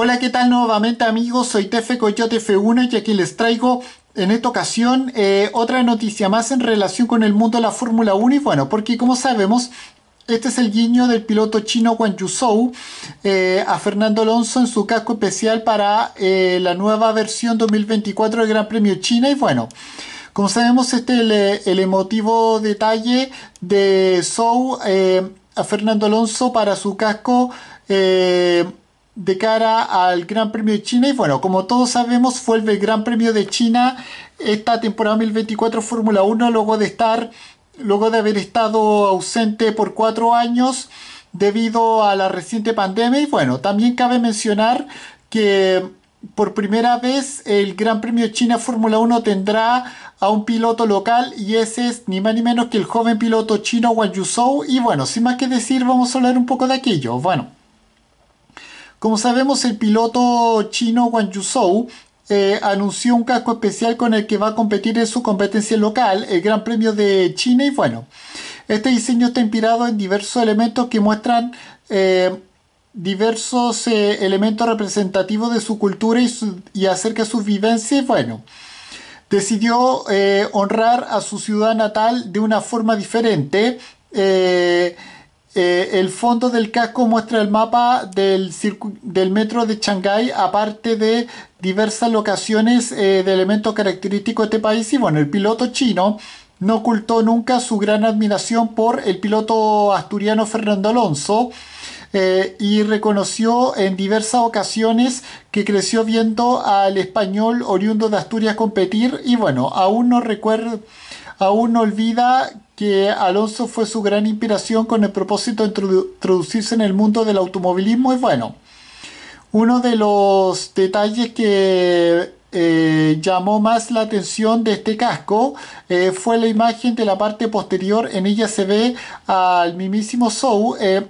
Hola, ¿qué tal nuevamente amigos? Soy Tefe Coyote F1 y aquí les traigo en esta ocasión eh, otra noticia más en relación con el mundo de la Fórmula 1 y bueno, porque como sabemos este es el guiño del piloto chino Guan Yu eh, a Fernando Alonso en su casco especial para eh, la nueva versión 2024 del Gran Premio China. Y bueno, como sabemos, este es el, eh, emotivo detalle de Zhou a Fernando Alonso para su casco de cara al Gran Premio de China. Y bueno, como todos sabemos, fue el Gran Premio de China esta temporada 2024 Fórmula 1, luego de estar, luego de haber estado ausente por cuatro años debido a la reciente pandemia. Y bueno, también cabe mencionar que por primera vez el Gran Premio de China Fórmula 1 tendrá a un piloto local y ese es ni más ni menos que el joven piloto chino Wang Yuzhou. Y bueno, sin más que decir, vamos a hablar un poco de aquello. Bueno. Como sabemos, el piloto chino Wang Yuzhou eh, anunció un casco especial con el que va a competir en su competencia local, el Gran Premio de China. Y bueno, este diseño está inspirado en diversos elementos que muestran eh, diversos eh, elementos representativos de su cultura y, acerca de sus vivencias. bueno, decidió honrar a su ciudad natal de una forma diferente. Eh, el fondo del casco muestra el mapa del, metro de Shanghái, aparte de diversas locaciones eh, de elementos característicos de este país. Y bueno, el piloto chino no ocultó nunca su gran admiración por el piloto asturiano Fernando Alonso. Eh, y reconoció en diversas ocasiones que creció viendo al español oriundo de Asturias competir y bueno, aún no recuerdo aún no olvida que Alonso fue su gran inspiración con el propósito de introducirse en el mundo del automovilismo ...y bueno. Uno de los detalles que eh, llamó más la atención de este casco eh, fue la imagen de la parte posterior. En ella se ve al mismísimo Sou eh,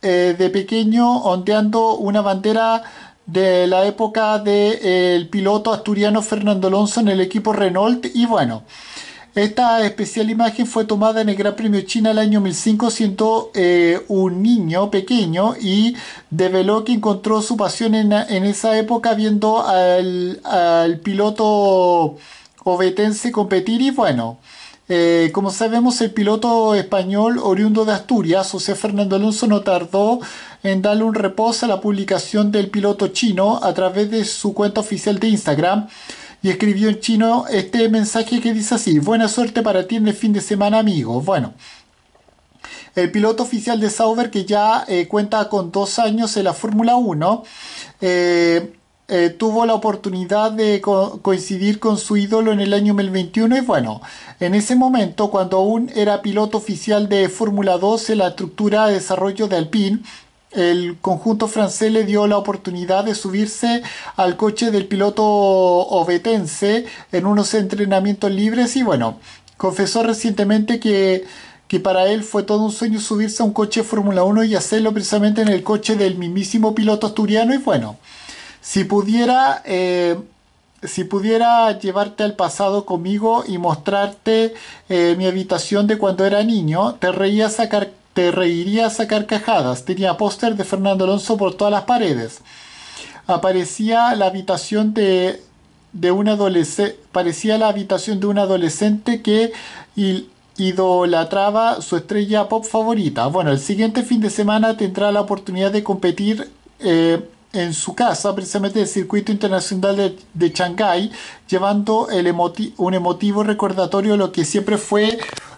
de pequeño ondeando una bandera de la época del piloto asturiano Fernando Alonso en el equipo Renault. Y bueno. Esta especial imagen fue tomada en el Gran Premio China el año 2005 siendo eh, un niño pequeño y develó que encontró su pasión en, esa época viendo al, piloto obetense competir y bueno. Eh, como sabemos, el piloto español oriundo de Asturias, José Fernando Alonso, no tardó en darle un reposo a la publicación del piloto chino a través de su cuenta oficial de Instagram, y escribió en chino este mensaje que dice así, buena suerte para ti en el fin de semana amigo. Bueno, el piloto oficial de Sauber que ya eh, cuenta con dos años en la Fórmula 1, eh, eh, tuvo la oportunidad de coincidir con su ídolo en el año 2021 y bueno, en ese momento cuando aún era piloto oficial de Fórmula 2 en la estructura de desarrollo de Alpine, el conjunto francés le dio la oportunidad de subirse al coche del piloto obetense en unos entrenamientos libres y bueno, confesó recientemente que, para él fue todo un sueño subirse a un coche Fórmula 1 y hacerlo precisamente en el coche del mismísimo piloto asturiano y bueno, si pudiera... Eh, si pudiera llevarte al pasado conmigo y mostrarte eh, mi habitación de cuando era niño, te reía sacar... Te reiría a cajadas... Tenía póster de Fernando Alonso por todas las paredes. Aparecía la habitación de, de un adolescente. Parecía la habitación de un adolescente que idolatraba su estrella pop favorita. Bueno, el siguiente fin de semana tendrá la oportunidad de competir. Eh, en su casa, precisamente el circuito internacional de, de Shanghái, llevando el un emotivo recordatorio de lo que siempre fue